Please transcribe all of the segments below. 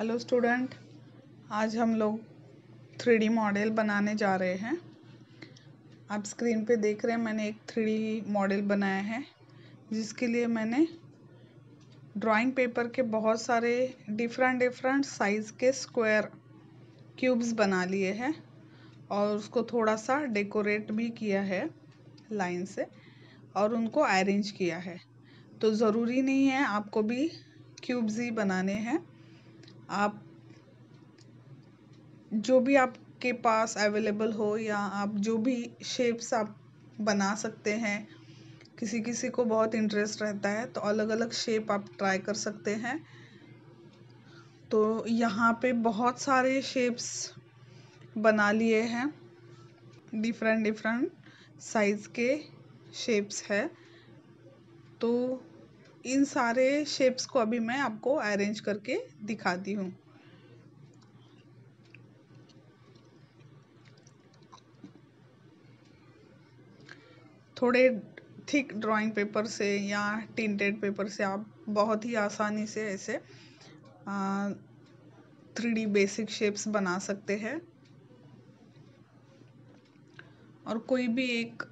hello student आज हम लोग थ्री मॉडल बनाने जा रहे हैं आप स्क्रीन पे देख रहे हैं मैंने एक थ्री मॉडल बनाया है जिसके लिए मैंने ड्राइंग पेपर के बहुत सारे डिफरेंट डिफरेंट साइज़ के स्क्वायर क्यूब्स बना लिए हैं और उसको थोड़ा सा डेकोरेट भी किया है लाइन से और उनको अरेंज किया है तो ज़रूरी नहीं है आपको भी क्यूब्स ही बनाने हैं आप जो भी आपके पास अवेलेबल हो या आप जो भी शेप्स आप बना सकते हैं किसी किसी को बहुत इंटरेस्ट रहता है तो अलग अलग शेप आप ट्राई कर सकते हैं तो यहाँ पे बहुत सारे शेप्स बना लिए हैं डिफरेंट डिफरेंट साइज़ के शेप्स है तो इन सारे शेप्स को अभी मैं आपको अरेंज करके दिखाती हूँ थोड़े थिक ड्राइंग पेपर से या टिंटेड पेपर से आप बहुत ही आसानी से ऐसे थ्री डी बेसिक शेप्स बना सकते हैं और कोई भी एक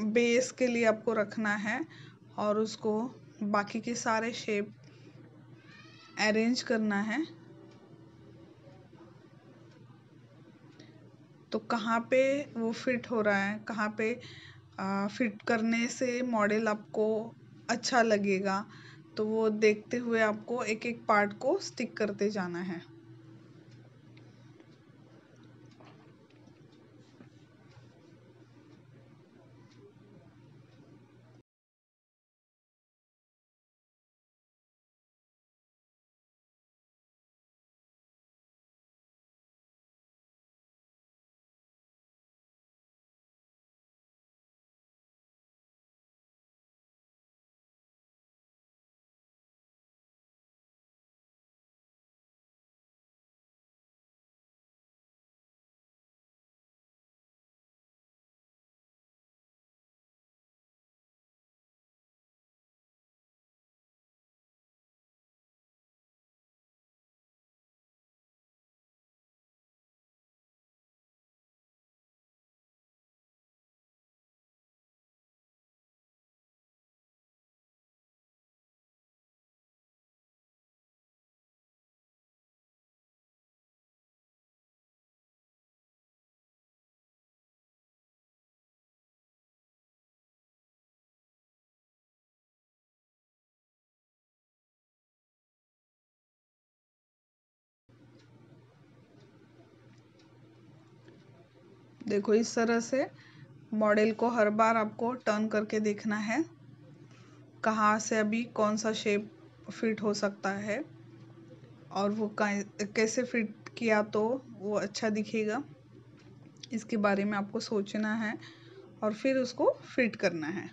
बेस के लिए आपको रखना है और उसको बाकी के सारे शेप अरेंज करना है तो कहाँ पे वो फिट हो रहा है कहाँ पे आ, फिट करने से मॉडल आपको अच्छा लगेगा तो वो देखते हुए आपको एक एक पार्ट को स्टिक करते जाना है देखो इस तरह से मॉडल को हर बार आपको टर्न करके देखना है कहाँ से अभी कौन सा शेप फिट हो सकता है और वो कैसे फिट किया तो वो अच्छा दिखेगा इसके बारे में आपको सोचना है और फिर उसको फिट करना है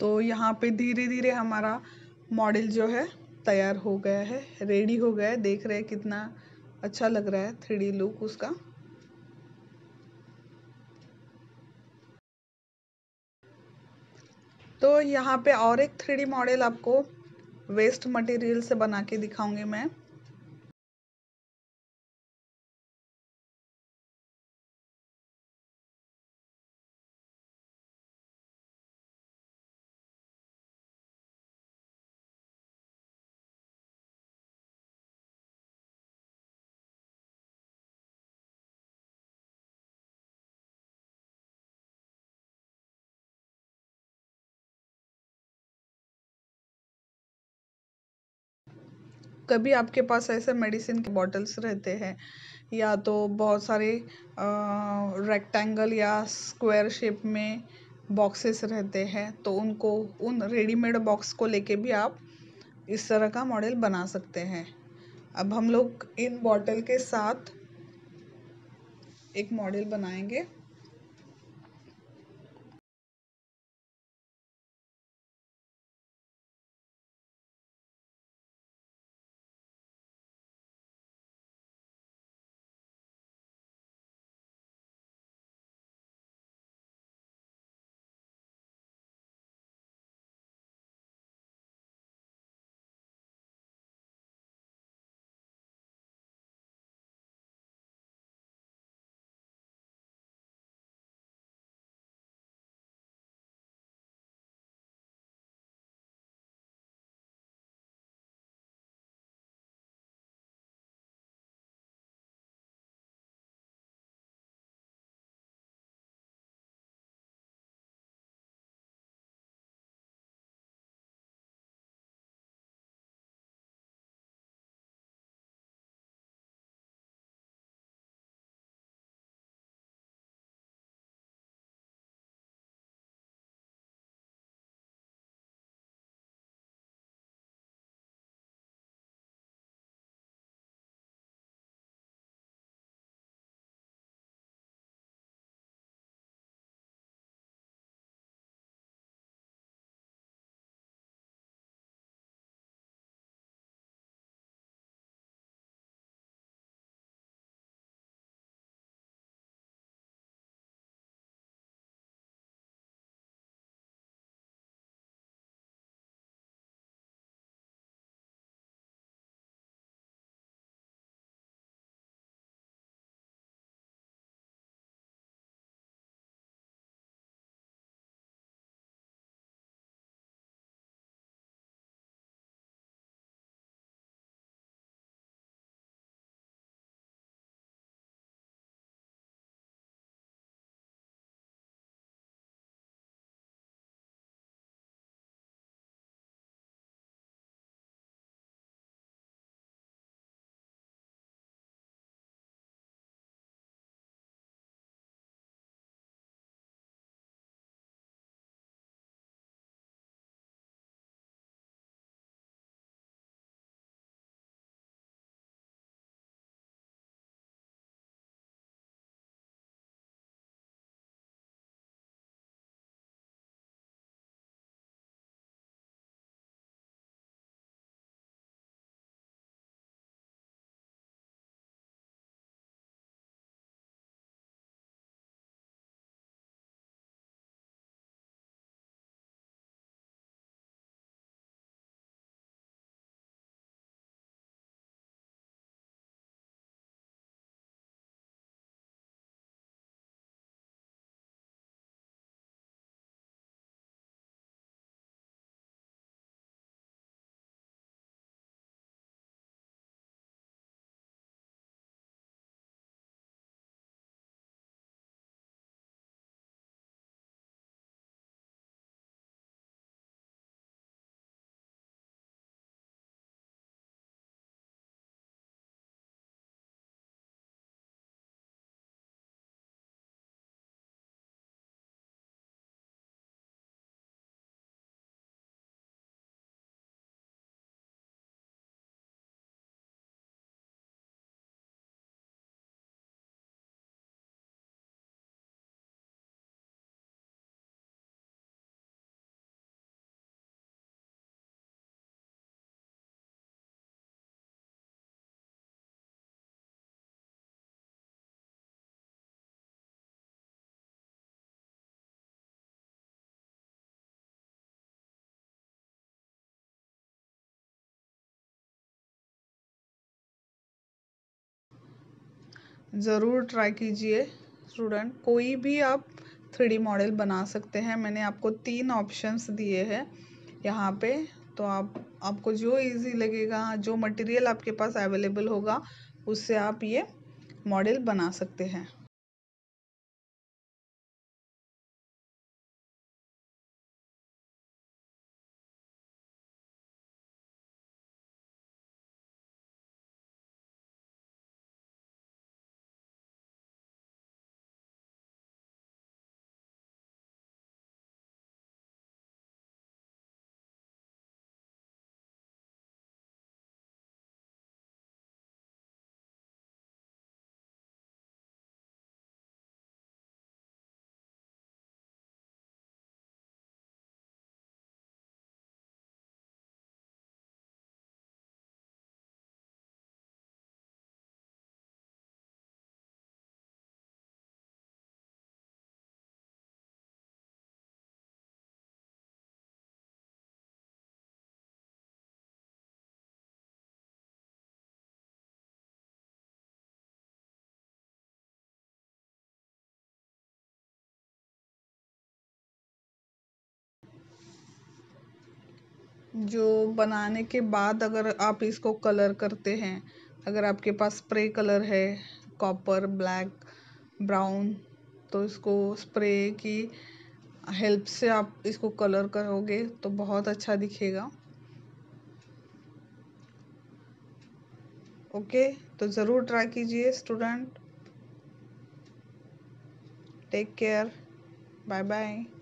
तो यहाँ पे धीरे धीरे हमारा मॉडल जो है तैयार हो गया है रेडी हो गया है देख रहे हैं कितना अच्छा लग रहा है थ्री लुक उसका तो यहाँ पे और एक थ्री मॉडल आपको वेस्ट मटेरियल से बना के दिखाऊंगी मैं कभी आपके पास ऐसे मेडिसिन के बॉटल्स रहते हैं या तो बहुत सारे रेक्टेंगल या स्क्वायर शेप में बॉक्सेस रहते हैं तो उनको उन रेडीमेड बॉक्स को लेके भी आप इस तरह का मॉडल बना सकते हैं अब हम लोग इन बॉटल के साथ एक मॉडल बनाएंगे ज़रूर ट्राई कीजिए स्टूडेंट कोई भी आप थ्री मॉडल बना सकते हैं मैंने आपको तीन ऑप्शंस दिए हैं यहाँ पे तो आप आपको जो इजी लगेगा जो मटेरियल आपके पास अवेलेबल होगा उससे आप ये मॉडल बना सकते हैं जो बनाने के बाद अगर आप इसको कलर करते हैं अगर आपके पास स्प्रे कलर है कॉपर ब्लैक ब्राउन तो इसको स्प्रे की हेल्प से आप इसको कलर करोगे तो बहुत अच्छा दिखेगा ओके तो ज़रूर ट्राई कीजिए student take care bye bye